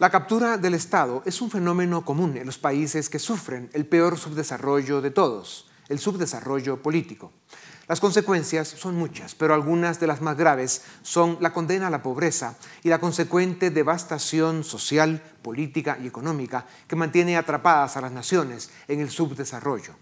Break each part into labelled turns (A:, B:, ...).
A: La captura del Estado es un fenómeno común en los países que sufren el peor subdesarrollo de todos, el subdesarrollo político. Las consecuencias son muchas, pero algunas de las más graves son la condena a la pobreza y la consecuente devastación social, política y económica que mantiene atrapadas a las naciones en el subdesarrollo.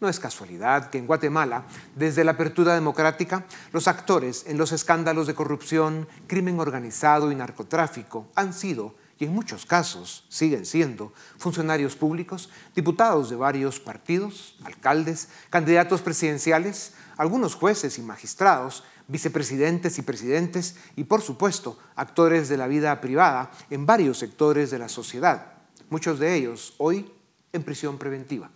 A: No es casualidad que en Guatemala, desde la apertura democrática, los actores en los escándalos de corrupción, crimen organizado y narcotráfico han sido y en muchos casos siguen siendo funcionarios públicos, diputados de varios partidos, alcaldes, candidatos presidenciales, algunos jueces y magistrados, vicepresidentes y presidentes y por supuesto actores de la vida privada en varios sectores de la sociedad, muchos de ellos hoy en prisión preventiva.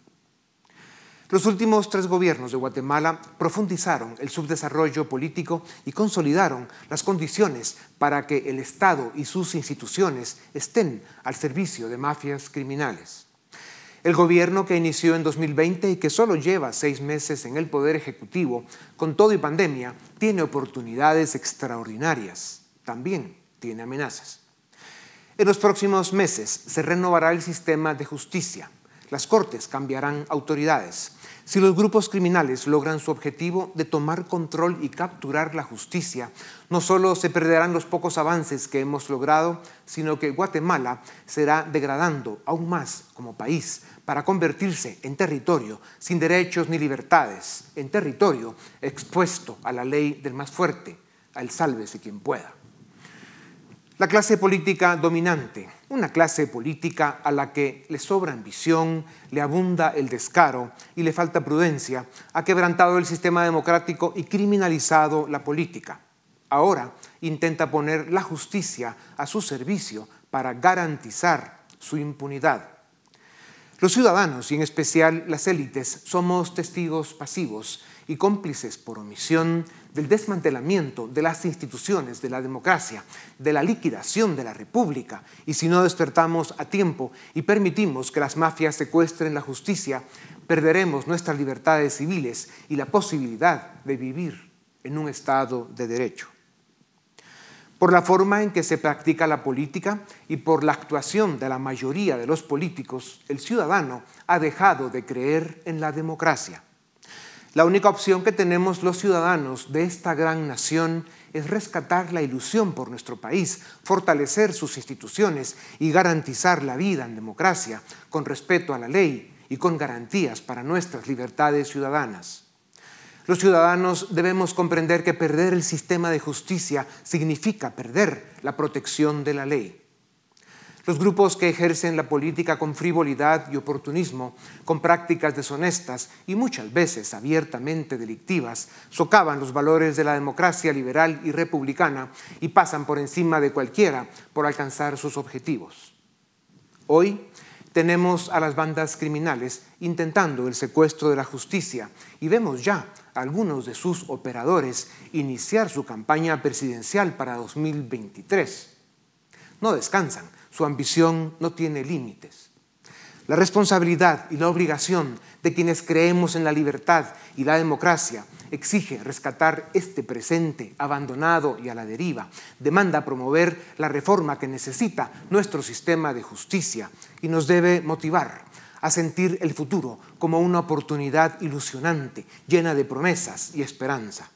A: Los últimos tres gobiernos de Guatemala profundizaron el subdesarrollo político y consolidaron las condiciones para que el Estado y sus instituciones estén al servicio de mafias criminales. El gobierno que inició en 2020 y que solo lleva seis meses en el poder ejecutivo, con todo y pandemia, tiene oportunidades extraordinarias. También tiene amenazas. En los próximos meses se renovará el sistema de justicia las cortes cambiarán autoridades. Si los grupos criminales logran su objetivo de tomar control y capturar la justicia, no solo se perderán los pocos avances que hemos logrado, sino que Guatemala será degradando aún más como país para convertirse en territorio sin derechos ni libertades, en territorio expuesto a la ley del más fuerte, al sálvese quien pueda la clase política dominante, una clase política a la que le sobra ambición, le abunda el descaro y le falta prudencia, ha quebrantado el sistema democrático y criminalizado la política. Ahora intenta poner la justicia a su servicio para garantizar su impunidad. Los ciudadanos, y en especial las élites, somos testigos pasivos y cómplices por omisión del desmantelamiento de las instituciones de la democracia, de la liquidación de la república, y si no despertamos a tiempo y permitimos que las mafias secuestren la justicia, perderemos nuestras libertades civiles y la posibilidad de vivir en un Estado de derecho por la forma en que se practica la política y por la actuación de la mayoría de los políticos, el ciudadano ha dejado de creer en la democracia. La única opción que tenemos los ciudadanos de esta gran nación es rescatar la ilusión por nuestro país, fortalecer sus instituciones y garantizar la vida en democracia, con respeto a la ley y con garantías para nuestras libertades ciudadanas. Los ciudadanos debemos comprender que perder el sistema de justicia significa perder la protección de la ley. Los grupos que ejercen la política con frivolidad y oportunismo, con prácticas deshonestas y muchas veces abiertamente delictivas, socavan los valores de la democracia liberal y republicana y pasan por encima de cualquiera por alcanzar sus objetivos. Hoy, tenemos a las bandas criminales intentando el secuestro de la justicia y vemos ya algunos de sus operadores iniciar su campaña presidencial para 2023. No descansan, su ambición no tiene límites. La responsabilidad y la obligación de quienes creemos en la libertad y la democracia exige rescatar este presente abandonado y a la deriva, demanda promover la reforma que necesita nuestro sistema de justicia y nos debe motivar a sentir el futuro como una oportunidad ilusionante, llena de promesas y esperanza.